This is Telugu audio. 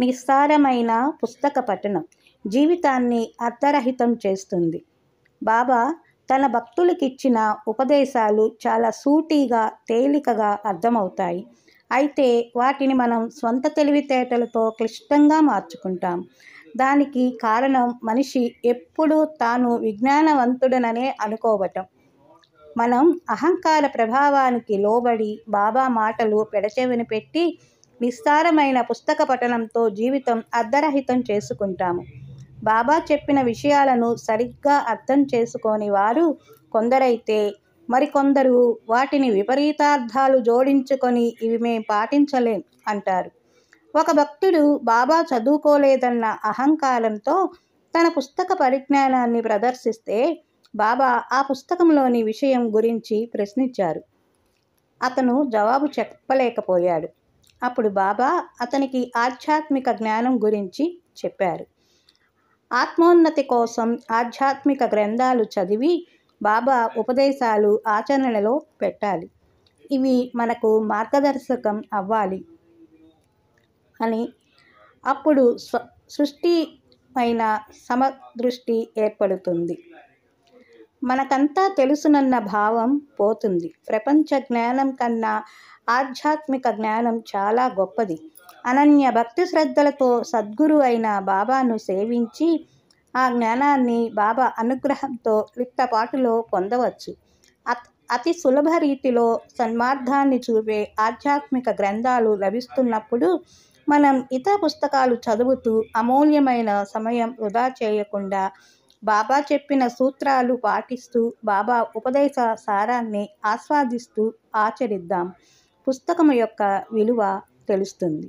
నిస్సారమైన పుస్తక పఠనం జీవితాన్ని అర్థరహితం చేస్తుంది బాబా తన భక్తులకిచ్చిన ఉపదేశాలు చాలా సూటిగా తేలికగా అర్థమవుతాయి అయితే వాటిని మనం స్వంత తెలివితేటలతో క్లిష్టంగా మార్చుకుంటాం దానికి కారణం మనిషి ఎప్పుడూ తాను విజ్ఞానవంతుడననే అనుకోవటం మనం అహంకార ప్రభావానికి లోబడి బాబా మాటలు పెడచెవిని పెట్టి విస్తారమైన పుస్తక పఠనంతో జీవితం అర్ధరహితం చేసుకుంటాము బాబా చెప్పిన విషయాలను సరిగ్గా అర్థం చేసుకోని వారు కొందరైతే మరికొందరు వాటిని విపరీతార్థాలు జోడించుకొని ఇవి మేము పాటించలేం అంటారు ఒక భక్తుడు బాబా చదువుకోలేదన్న అహంకారంతో తన పుస్తక పరిజ్ఞానాన్ని ప్రదర్శిస్తే బాబా ఆ పుస్తకంలోని విషయం గురించి ప్రశ్నించారు అతను జవాబు చెప్పలేకపోయాడు అప్పుడు బాబా అతనికి ఆధ్యాత్మిక జ్ఞానం గురించి చెప్పారు ఆత్మోన్నతి కోసం ఆధ్యాత్మిక గ్రంథాలు చదివి బాబా ఉపదేశాలు ఆచరణలో పెట్టాలి ఇవి మనకు మార్గదర్శకం అవ్వాలి అని అప్పుడు స్వ సృష్టి పైన సమదృష్టి ఏర్పడుతుంది మనకంతా తెలుసునన్న భావం పోతుంది ప్రపంచ జ్ఞానం కన్నా ఆధ్యాత్మిక జ్ఞానం చాలా గొప్పది అనన్య భక్తి శ్రద్ధలతో సద్గురు అయిన బాబాను సేవించి ఆ జ్ఞానాన్ని బాబా అనుగ్రహంతో రిక్తపాటులో పొందవచ్చు అతి సులభ రీతిలో సన్మార్గాన్ని చూపే ఆధ్యాత్మిక గ్రంథాలు లభిస్తున్నప్పుడు మనం ఇతర పుస్తకాలు చదువుతూ అమూల్యమైన సమయం వృధా చేయకుండా బాబా చెప్పిన సూత్రాలు పాటిస్తూ బాబా ఉపదేశ సారాన్ని ఆస్వాదిస్తూ ఆచరిద్దాం పుస్తకం యొక్క విలువ తెలుస్తుంది